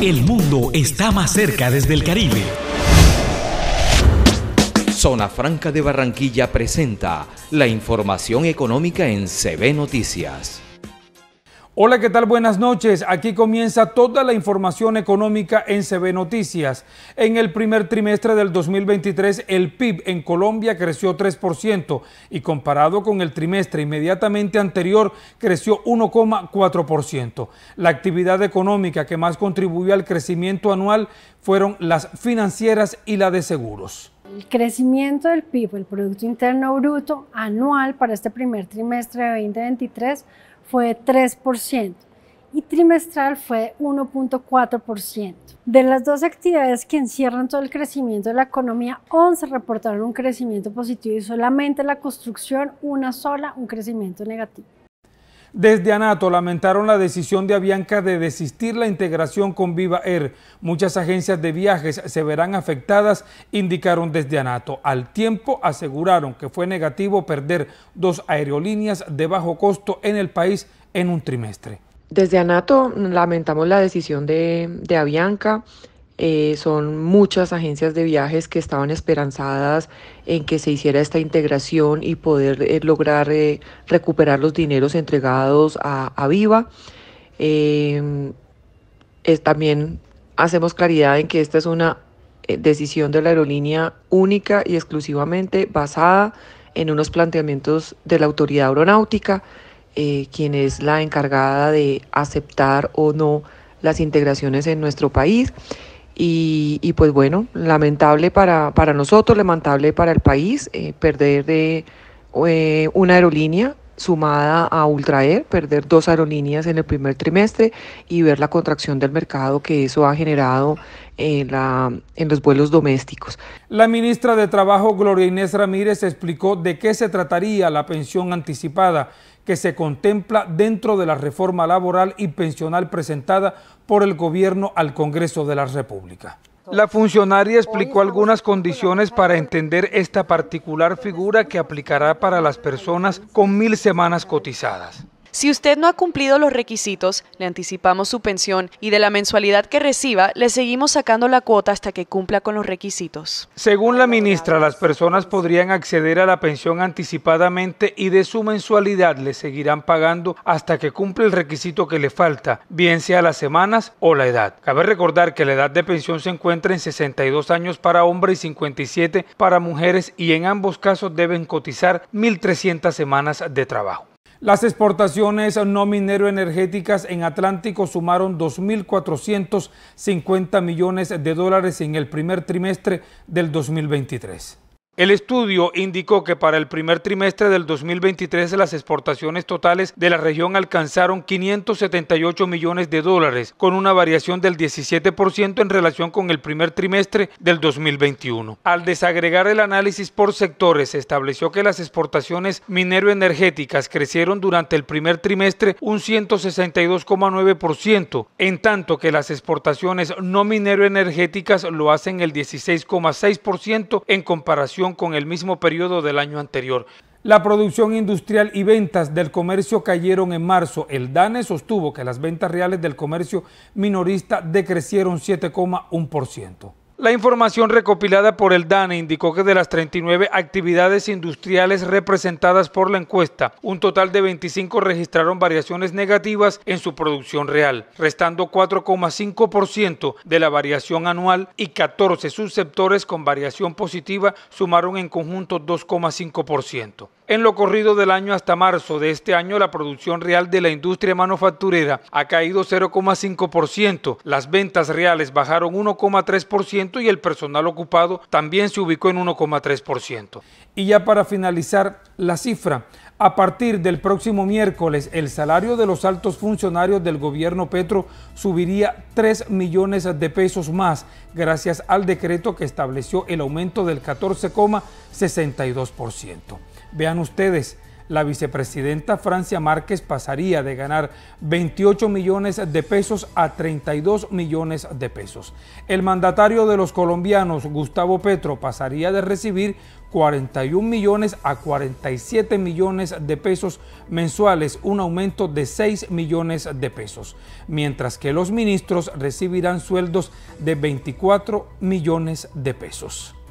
El mundo está más cerca desde el Caribe. Zona Franca de Barranquilla presenta la información económica en CB Noticias. Hola, ¿qué tal? Buenas noches. Aquí comienza toda la información económica en CB Noticias. En el primer trimestre del 2023, el PIB en Colombia creció 3% y comparado con el trimestre inmediatamente anterior, creció 1,4%. La actividad económica que más contribuyó al crecimiento anual fueron las financieras y la de seguros. El crecimiento del PIB, el Producto Interno Bruto anual para este primer trimestre de 2023, fue 3% y trimestral fue 1.4%. De las dos actividades que encierran todo el crecimiento de la economía, 11 reportaron un crecimiento positivo y solamente la construcción, una sola, un crecimiento negativo. Desde Anato lamentaron la decisión de Avianca de desistir la integración con Viva Air. Muchas agencias de viajes se verán afectadas, indicaron desde Anato. Al tiempo aseguraron que fue negativo perder dos aerolíneas de bajo costo en el país en un trimestre. Desde Anato lamentamos la decisión de, de Avianca eh, son muchas agencias de viajes que estaban esperanzadas en que se hiciera esta integración y poder eh, lograr eh, recuperar los dineros entregados a, a Viva. Em, también hacemos claridad en que esta es una decisión de la aerolínea única y exclusivamente basada en unos planteamientos de la autoridad aeronáutica, quien es la encargada de aceptar o no las integraciones en nuestro país y, pues bueno, lamentable para, nosotros, lamentable para el país, eh, perder de eh, eh, una aerolínea sumada a Ultra Air, perder dos aerolíneas en el primer trimestre y ver la contracción del mercado que eso ha generado en, la, en los vuelos domésticos. La ministra de Trabajo, Gloria Inés Ramírez, explicó de qué se trataría la pensión anticipada que se contempla dentro de la reforma laboral y pensional presentada por el gobierno al Congreso de la República. La funcionaria explicó algunas condiciones para entender esta particular figura que aplicará para las personas con mil semanas cotizadas. Si usted no ha cumplido los requisitos, le anticipamos su pensión y de la mensualidad que reciba, le seguimos sacando la cuota hasta que cumpla con los requisitos. Según la ministra, las personas podrían acceder a la pensión anticipadamente y de su mensualidad le seguirán pagando hasta que cumple el requisito que le falta, bien sea las semanas o la edad. Cabe recordar que la edad de pensión se encuentra en 62 años para hombres y 57 para mujeres y en ambos casos deben cotizar 1.300 semanas de trabajo. Las exportaciones no minero energéticas en Atlántico sumaron 2.450 millones de dólares en el primer trimestre del 2023. El estudio indicó que para el primer trimestre del 2023 las exportaciones totales de la región alcanzaron 578 millones de dólares, con una variación del 17% en relación con el primer trimestre del 2021. Al desagregar el análisis por sectores, se estableció que las exportaciones minero-energéticas crecieron durante el primer trimestre un 162,9%, en tanto que las exportaciones no minero-energéticas lo hacen el 16,6% en comparación con el mismo periodo del año anterior. La producción industrial y ventas del comercio cayeron en marzo. El DANE sostuvo que las ventas reales del comercio minorista decrecieron 7,1%. La información recopilada por el DANE indicó que de las 39 actividades industriales representadas por la encuesta, un total de 25 registraron variaciones negativas en su producción real, restando 4,5% de la variación anual y 14 subsectores con variación positiva sumaron en conjunto 2,5%. En lo corrido del año hasta marzo de este año, la producción real de la industria manufacturera ha caído 0,5%, las ventas reales bajaron 1,3% y el personal ocupado también se ubicó en 1,3%. Y ya para finalizar la cifra, a partir del próximo miércoles, el salario de los altos funcionarios del gobierno Petro subiría 3 millones de pesos más, gracias al decreto que estableció el aumento del 14,62%. Vean ustedes, la vicepresidenta Francia Márquez pasaría de ganar 28 millones de pesos a 32 millones de pesos. El mandatario de los colombianos, Gustavo Petro, pasaría de recibir 41 millones a 47 millones de pesos mensuales, un aumento de 6 millones de pesos, mientras que los ministros recibirán sueldos de 24 millones de pesos.